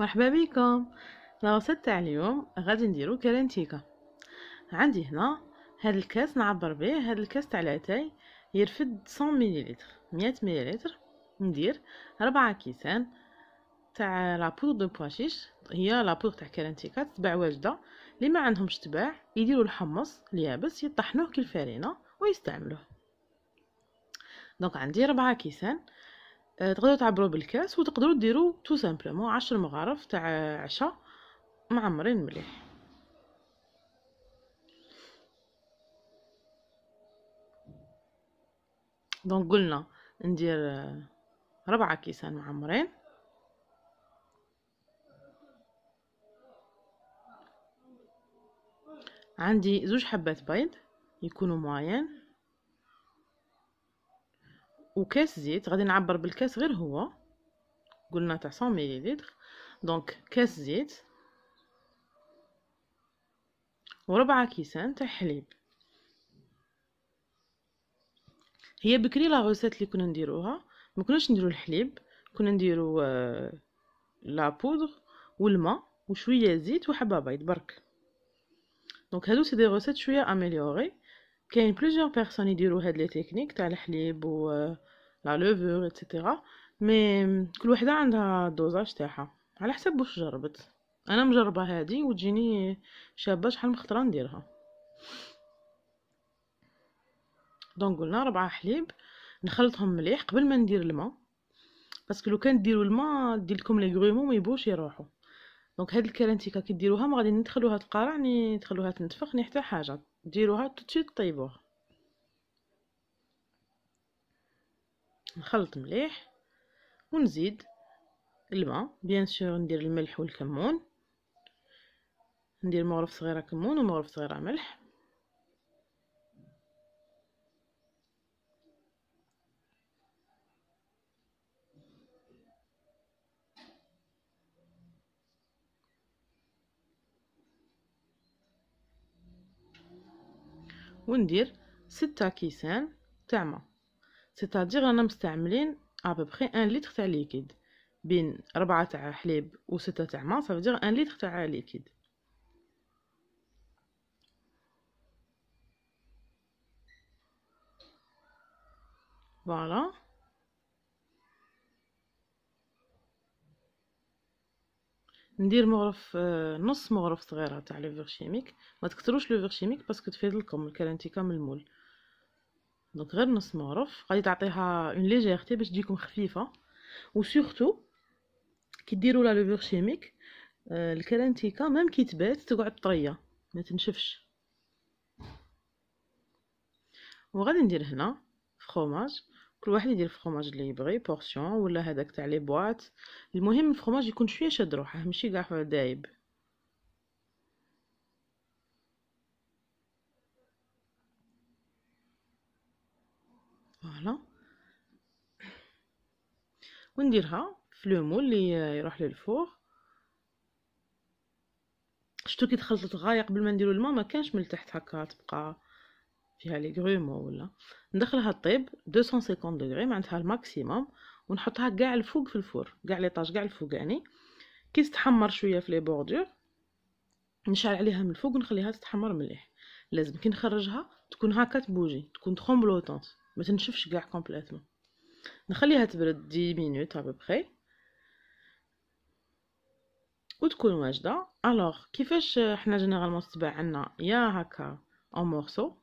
مرحبا بكم لا تاع اليوم غادي نديرو كارنتيكا عندي هنا هاد الكاس نعبر به هاد الكاس تاع لاتاي يرفد 100 مليلتر 100 مليلتر ندير ربع كيسان تاع لابور دو بواشيش هي لابور تاع كارنتيكا تتباع واجده اللي ما عندهمش تباع يديروا الحمص اليابس يطحنوه كالفارينه ويستعملوه دونك عندي ربع كيسان آه، تقدروا تعبروا بالكاس وتقدروا ديروا تو سامبلومون عشر مغارف تاع عشاء معمرين مليح دونك قلنا ندير آه، ربعة كيسان معمرين عندي زوج حبات بيض يكونوا معين وكاس زيت غادي نعبر بالكاس غير هو قلنا تاع 100 مليلتر دونك كاس زيت وربعة كيسان تاع حليب هي بكري لا غوسيت اللي كنا نديروها ما كناش نديرو الحليب كنا نديرو آه، لا بودغ والماء وشويه زيت وحبه بيض برك دونك هادو سي دي غوسيت شويه اميليوري كاين بليزيور بيرسون يديرو هاد لي تكنيك تاع الحليب و لا لوفور اكسيتيرا، مي كل وحده عندها دوزاج تاعها على حسب واش جربت انا مجربه هادي وتجيني شابه شحال من خطره نديرها دونك قلنا ربعة حليب نخلطهم مليح قبل ما ندير الماء باسكو لو كان ديروا الماء دير لكم لي غرومون ما يبوش يروحوا دونك هاد الكرانتيكا كي ديروها ما غادي ندخلوها تقرع ني تخلوها تنتفخ ني حتى حاجه ديروها توتشي طيبوها نخلط مليح ونزيد الماء بيان سور ندير الملح والكمون ندير مغرف صغيره كمون ومغرف صغيره ملح وندير ستة كيسان تاع ما سيتادير رانا مستعملين ابوبخي ان لتر تاع ليكيد بين ربعة تاع حليب و ستة تاع ما صافدير ان لتر تاع ليكيد فوالا ندير مغرف آه، نص مغرف صغيره تاع لو شيميك ما تكثروش لو شيميك باسكو تفيد لكم الكرانتيكا من المول دونك غير نص مغرف غادي تعطيها اون ليجيرتي باش تجيكم خفيفه وسورتو كي ديروا لا فيغ شيميك آه، الكرانتيكا ميم كي تبات تقعد طريه ما تنشفش وغادي ندير هنا فخوماج كل واحد يدير الفرماج اللي يبغي بورسيون ولا هذاك تاع لي بواط المهم الفرماج يكون شويه شاد روحه ماشي كاع دايب فوالا ونديرها في لومو اللي يروح للفوق شتو كي تخلطت غايه قبل ما نديرو الماء ما كانش من تحت هكا تبقى فيها لي غرومو ولا ندخلها طيب 250 دغري معناتها الماكسيموم ونحطها كاع الفوق في الفور كاع لي طاج كاع الفوقاني يعني. كي تتحمر شويه في لي بوردور نشعل عليها من الفوق ونخليها تتحمر مليح لازم كي نخرجها تكون هكا تبوجي تكون ترومبلوطونت ما تنشفش كاع كومبليتوم نخليها تبرد دي مينوت ابوبخي وتكون واجده الوغ كيفاش حنا جينيرالمون السباع عندنا يا هكا اون مورسو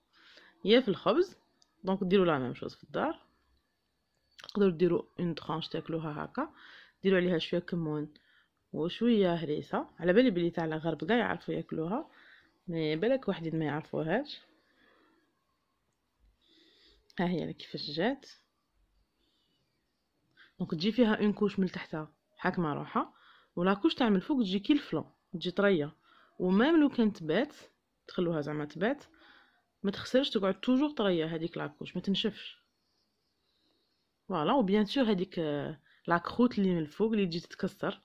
يا في الخبز دونك ديروا لا ميم شوز في الدار تقدروا ديروا اون ترانش تاكلوها هكا ديروا عليها شويه كمون وشويه هريسه على بالي بلي تاع الغرب كاع يعرفوا ياكلوها مي بالك وحدين ما يعرفوهاش ها هي كيفاش جات دونك تجي فيها اون كوش من تحتها حاكمه روحها ولا كوش تاع من الفوق تجي كي الفلون تجي طريه ومام لو كانت بات تخلوها زعما تبات ما تخسرش تقعد توجور طريه هذيك لاكوش ما تنشفش فوالا وبيان سور هذيك لاكروت آه، اللي من الفوق اللي تجي تتكسر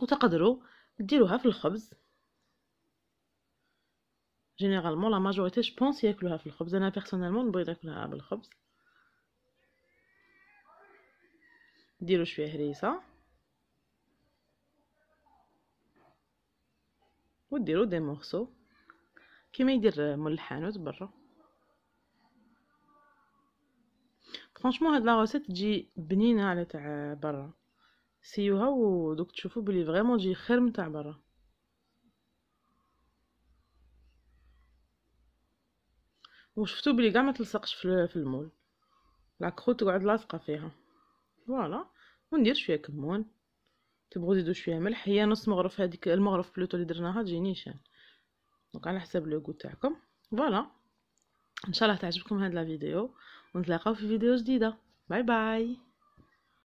وتقدروا ديروها في الخبز جينيرالمون لا ماجوريتي جو بونس ياكلوها في الخبز انا بيرسونيلمون نبغي ناكلها بالخبز ديروا شويه هريسه وديروا دي مورسو كيما يدير مول الحانوت برا فرانشمون هاد لا روسيت تجي بنينه على تاع برا سيوها ودوك تشوفوا بلي فريمون تجي خير من تاع برا وشفتو بلي كاع ما تلصقش في المول لا كروت تقعد لاصقه فيها فوالا وندير شويه كمون تبغوا تزيدوا شويه ملح هي نص مغرف هذيك المغرف بلوتو اللي درناها تجي نيشان دونك على حسب لو غو تاعكم فوالا ان شاء الله تعجبكم هاد لا فيديو ونتلاقاو في فيديو جديده باي باي